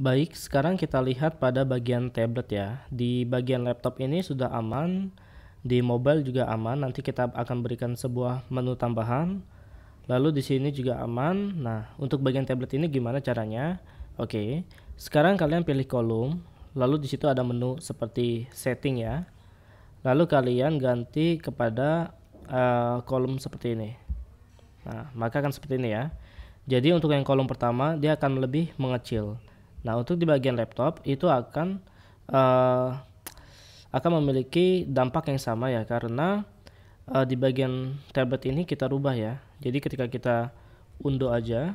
Baik, sekarang kita lihat pada bagian tablet ya. Di bagian laptop ini sudah aman, di mobile juga aman. Nanti kita akan berikan sebuah menu tambahan. Lalu di sini juga aman. Nah, untuk bagian tablet ini gimana caranya? Oke. Sekarang kalian pilih kolom, lalu di situ ada menu seperti setting ya. Lalu kalian ganti kepada uh, kolom seperti ini. Nah, maka akan seperti ini ya. Jadi untuk yang kolom pertama dia akan lebih mengecil. Nah, untuk di bagian laptop itu akan uh, akan memiliki dampak yang sama ya karena uh, di bagian tablet ini kita rubah ya. Jadi ketika kita unduh aja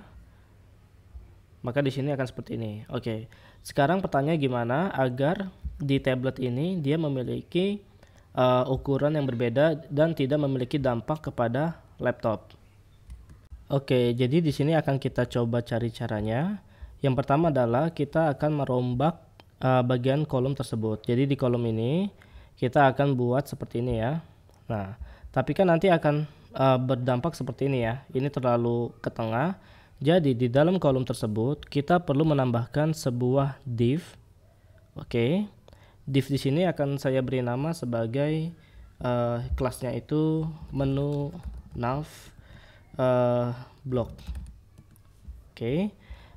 maka di sini akan seperti ini. Oke. Sekarang pertanyaan gimana agar di tablet ini dia memiliki uh, ukuran yang berbeda dan tidak memiliki dampak kepada laptop. Oke, jadi di sini akan kita coba cari caranya. Yang pertama adalah kita akan merombak uh, bagian kolom tersebut. Jadi di kolom ini kita akan buat seperti ini ya. Nah, tapi kan nanti akan uh, berdampak seperti ini ya. Ini terlalu ke tengah. Jadi di dalam kolom tersebut kita perlu menambahkan sebuah div. Oke. Okay. Div di sini akan saya beri nama sebagai uh, kelasnya itu menu nav uh, block. Oke. Okay.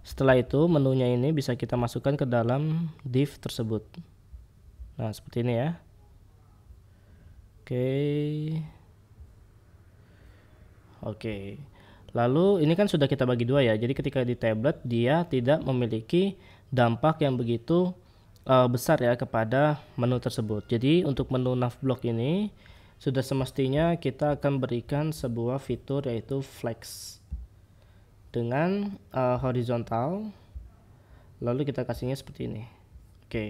Setelah itu menunya ini bisa kita masukkan ke dalam div tersebut. Nah, seperti ini ya. Oke. Oke. Lalu ini kan sudah kita bagi dua ya. Jadi ketika di tablet dia tidak memiliki dampak yang begitu uh, besar ya kepada menu tersebut. Jadi untuk menu block ini sudah semestinya kita akan berikan sebuah fitur yaitu flex dengan uh, horizontal lalu kita kasihnya seperti ini oke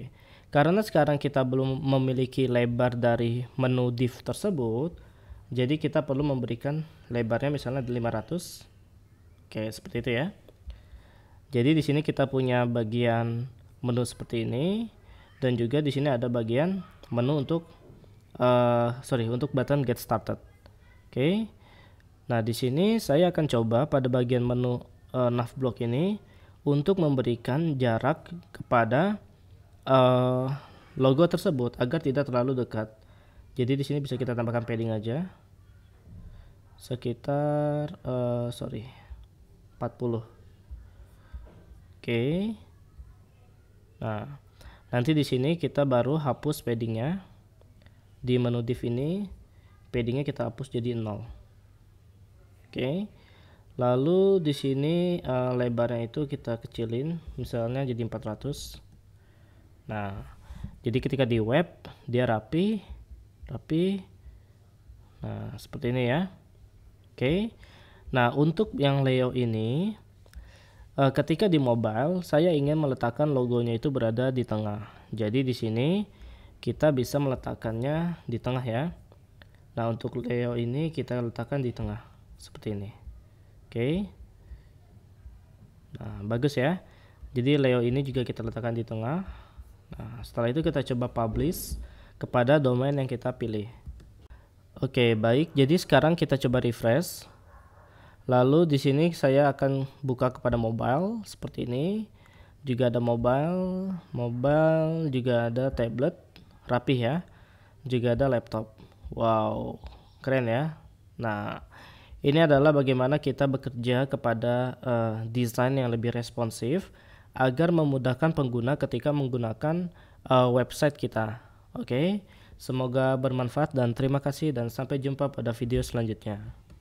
karena sekarang kita belum memiliki lebar dari menu div tersebut jadi kita perlu memberikan lebarnya misalnya 500 oke seperti itu ya jadi di sini kita punya bagian menu seperti ini dan juga di sini ada bagian menu untuk uh, sorry untuk button get started oke okay. Nah, di sini saya akan coba pada bagian menu uh, nav block ini untuk memberikan jarak kepada uh, logo tersebut agar tidak terlalu dekat. Jadi di sini bisa kita tambahkan padding aja. Sekitar uh, sorry 40. Oke. Nah, nanti di sini kita baru hapus paddingnya. Di menu div ini paddingnya kita hapus jadi 0. Oke, lalu di sini uh, lebarnya itu kita kecilin misalnya jadi 400 nah jadi ketika di web dia rapi rapi nah seperti ini ya oke nah untuk yang layout ini uh, ketika di mobile saya ingin meletakkan logonya itu berada di tengah jadi di sini kita bisa meletakkannya di tengah ya. Nah untuk layout ini kita letakkan di tengah seperti ini oke nah bagus ya jadi layout ini juga kita letakkan di tengah nah setelah itu kita coba publish kepada domain yang kita pilih oke baik jadi sekarang kita coba refresh lalu di sini saya akan buka kepada mobile seperti ini juga ada mobile mobile juga ada tablet rapih ya juga ada laptop wow keren ya nah ini adalah bagaimana kita bekerja kepada uh, desain yang lebih responsif agar memudahkan pengguna ketika menggunakan uh, website kita. Oke, okay? semoga bermanfaat dan terima kasih dan sampai jumpa pada video selanjutnya.